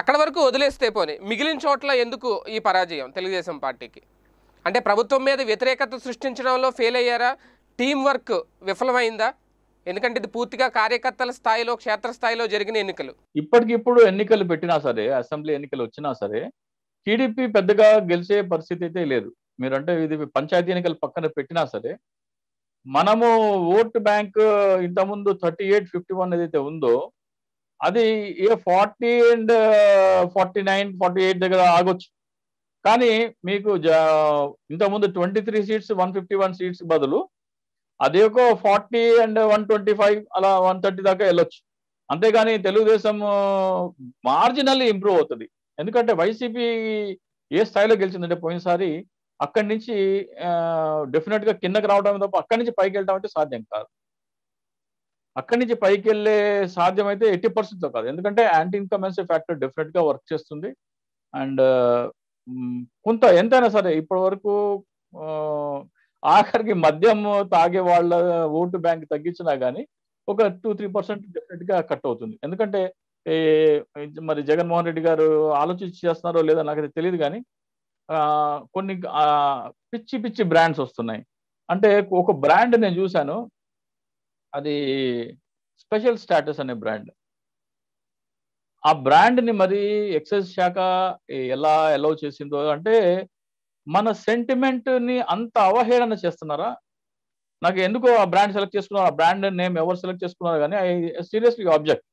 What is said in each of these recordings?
అక్కడ వరకు వదిలేస్తే పోని మిగిలిన చోట్ల ఎందుకు ఈ పరాజయం తెలుగుదేశం పార్టీకి అంటే ప్రభుత్వం మీద వ్యతిరేకత సృష్టించడంలో ఫెయిల్ అయ్యారా టీం వర్క్ విఫలమైందా ఎందుకంటే ఇది పూర్తిగా కార్యకర్తల స్థాయిలో క్షేత్రస్థాయిలో జరిగిన ఎన్నికలు ఇప్పటికిప్పుడు ఎన్నికలు పెట్టినా సరే అసెంబ్లీ ఎన్నికలు వచ్చినా సరే టీడీపీ పెద్దగా గెలిచే పరిస్థితి అయితే లేదు మీరంటే ఇది పంచాయతీ ఎన్నికలు పక్కన పెట్టినా సరే మనము ఓట్ బ్యాంక్ ఇంతకుముందు థర్టీ ఎయిట్ ఫిఫ్టీ వన్ ఏదైతే ఉందో అది ఏ forty and forty nine forty eight దగ్గర ఆగొచ్చు కానీ మీకు ఇంతకుముందు twenty three seats one fifty one seats బదులు అదే ఒక forty and one twenty five అలా వన్ థర్టీ దాకా వెళ్ళొచ్చు అంతేగాని తెలుగుదేశం మార్జినల్లీ ఇంప్రూవ్ అవుతుంది ఎందుకంటే వైసీపీ ఏ స్థాయిలో గెలిచిందంటే పోయినసారి అక్కడి నుంచి డెఫినెట్గా కిందకి రావడం తప్ప అక్కడి నుంచి పైకి వెళ్ళడం అంటే సాధ్యం కాదు అక్కడి నుంచి పైకి వెళ్ళే సాధ్యమైతే ఎయిటీ పర్సెంట్తో కాదు ఎందుకంటే యాంటీ ఇన్కమెన్సీ ఫ్యాక్టర్ డెఫినెట్ గా వర్క్ చేస్తుంది అండ్ కొంత ఎంతైనా సరే ఇప్పటి వరకు ఆఖరికి మద్యం తాగే వాళ్ళ ఓటు బ్యాంక్ తగ్గించినా కానీ ఒక టూ త్రీ పర్సెంట్ డెఫినెట్ గా కట్ అవుతుంది ఎందుకంటే మరి జగన్మోహన్ రెడ్డి గారు ఆలోచించి చేస్తున్నారో లేదో నాకైతే తెలియదు కానీ కొన్ని పిచ్చి పిచ్చి బ్రాండ్స్ వస్తున్నాయి అంటే ఒక బ్రాండ్ నేను చూశాను అది స్పెషల్ స్టాటస్ అనే బ్రాండ్ ఆ బ్రాండ్ని మరి ఎక్సైజ్ శాఖ ఎలా ఎలవ్ చేసిందో అంటే మన సెంటిమెంట్ని అంత అవహేళన చేస్తున్నారా నాకు ఎందుకో ఆ బ్రాండ్ సెలెక్ట్ చేసుకున్నారు ఆ బ్రాండ్ నేమ్ ఎవరు సెలెక్ట్ చేసుకున్నారు కానీ ఐ సీరియస్లీ ఆబ్జెక్ట్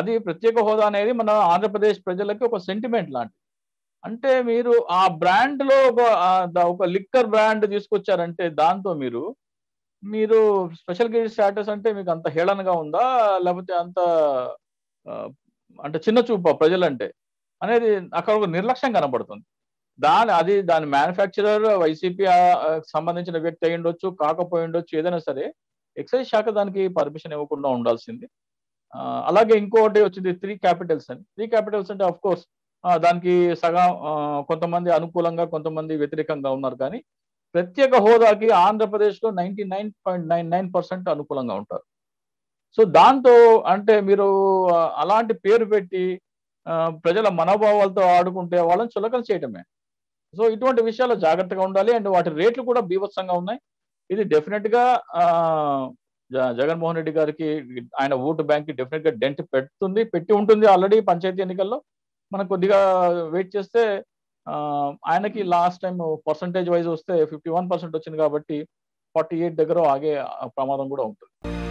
అది ప్రత్యేక హోదా అనేది మన ఆంధ్రప్రదేశ్ ప్రజలకి ఒక సెంటిమెంట్ లాంటిది అంటే మీరు ఆ బ్రాండ్లో ఒక ఒక లిక్కర్ బ్రాండ్ తీసుకొచ్చారంటే దాంతో మీరు మీరు స్పెషల్ గ్రేడ్ స్టాటస్ అంటే మీకు అంత హేళనగా ఉందా లేకపోతే అంత అంటే చిన్న చూప ప్రజలంటే అనేది అక్కడ ఒక నిర్లక్ష్యం కనబడుతుంది దాని అది దాని మ్యానుఫ్యాక్చరర్ వైసీపీ సంబంధించిన వ్యక్తి అయి ఉండొచ్చు కాకపోయి ఉండొచ్చు ఏదైనా సరే ఎక్సైజ్ శాఖ దానికి పర్మిషన్ ఇవ్వకుండా ఉండాల్సింది అలాగే ఇంకోటి వచ్చింది త్రీ క్యాపిటల్స్ అని త్రీ క్యాపిటల్స్ అంటే అఫ్ కోర్స్ దానికి సగం కొంతమంది అనుకూలంగా కొంతమంది వ్యతిరేకంగా ఉన్నారు కానీ ప్రత్యేక హోదాకి ఆంధ్రప్రదేశ్లో ninety nine point nine nine percent అనుకూలంగా ఉంటారు సో దాంతో అంటే మీరు అలాంటి పేరు పెట్టి ప్రజల మనోభావాలతో ఆడుకుంటే వాళ్ళని చులకన చేయటమే సో ఇటువంటి విషయాల్లో జాగ్రత్తగా ఉండాలి అండ్ వాటి రేట్లు కూడా బీభత్సంగా ఉన్నాయి ఇది డెఫినెట్ గా జగన్మోహన్ రెడ్డి గారికి ఆయన ఓటు బ్యాంక్ డెఫినెట్ గా డెంట్ పెడుతుంది పెట్టి ఉంటుంది ఆల్రెడీ పంచాయతీ ఎన్నికల్లో మనం కొద్దిగా వెయిట్ చేస్తే ఆయనకి లాస్ట్ టైం పర్సంటేజ్ వైజ్ వస్తే ఫిఫ్టీ వన్ పర్సెంట్ వచ్చింది కాబట్టి ఫార్టీ ఎయిట్ దగ్గర ఆగే ప్రమాదం కూడా ఉంటుంది